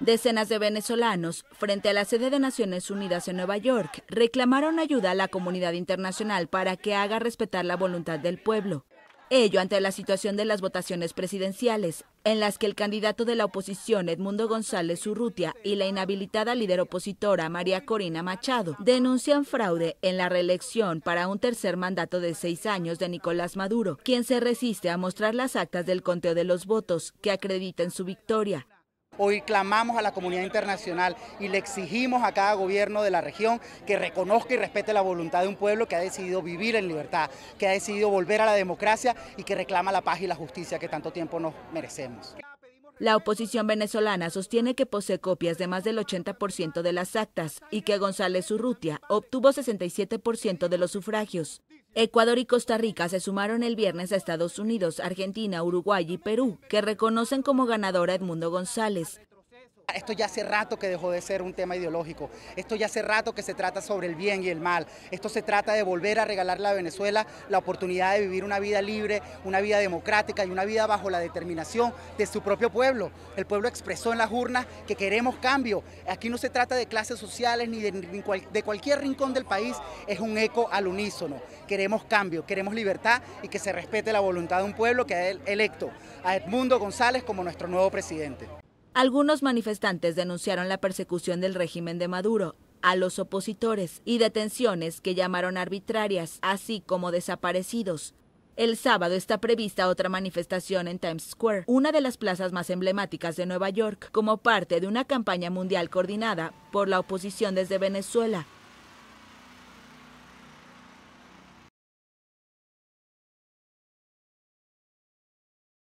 Decenas de venezolanos, frente a la sede de Naciones Unidas en Nueva York, reclamaron ayuda a la comunidad internacional para que haga respetar la voluntad del pueblo. Ello ante la situación de las votaciones presidenciales, en las que el candidato de la oposición Edmundo González Urrutia y la inhabilitada líder opositora María Corina Machado denuncian fraude en la reelección para un tercer mandato de seis años de Nicolás Maduro, quien se resiste a mostrar las actas del conteo de los votos que acrediten su victoria. Hoy clamamos a la comunidad internacional y le exigimos a cada gobierno de la región que reconozca y respete la voluntad de un pueblo que ha decidido vivir en libertad, que ha decidido volver a la democracia y que reclama la paz y la justicia que tanto tiempo nos merecemos. La oposición venezolana sostiene que posee copias de más del 80% de las actas y que González Urrutia obtuvo 67% de los sufragios. Ecuador y Costa Rica se sumaron el viernes a Estados Unidos, Argentina, Uruguay y Perú, que reconocen como ganador a Edmundo González. Esto ya hace rato que dejó de ser un tema ideológico, esto ya hace rato que se trata sobre el bien y el mal, esto se trata de volver a regalarle a Venezuela la oportunidad de vivir una vida libre, una vida democrática y una vida bajo la determinación de su propio pueblo. El pueblo expresó en las urnas que queremos cambio, aquí no se trata de clases sociales ni de, cualquier rincón del país, es un eco al unísono, queremos cambio, queremos libertad y que se respete la voluntad de un pueblo que ha electo a Edmundo González como nuestro nuevo presidente. Algunos manifestantes denunciaron la persecución del régimen de Maduro a los opositores y detenciones que llamaron arbitrarias, así como desaparecidos. El sábado está prevista otra manifestación en Times Square, una de las plazas más emblemáticas de Nueva York, como parte de una campaña mundial coordinada por la oposición desde Venezuela,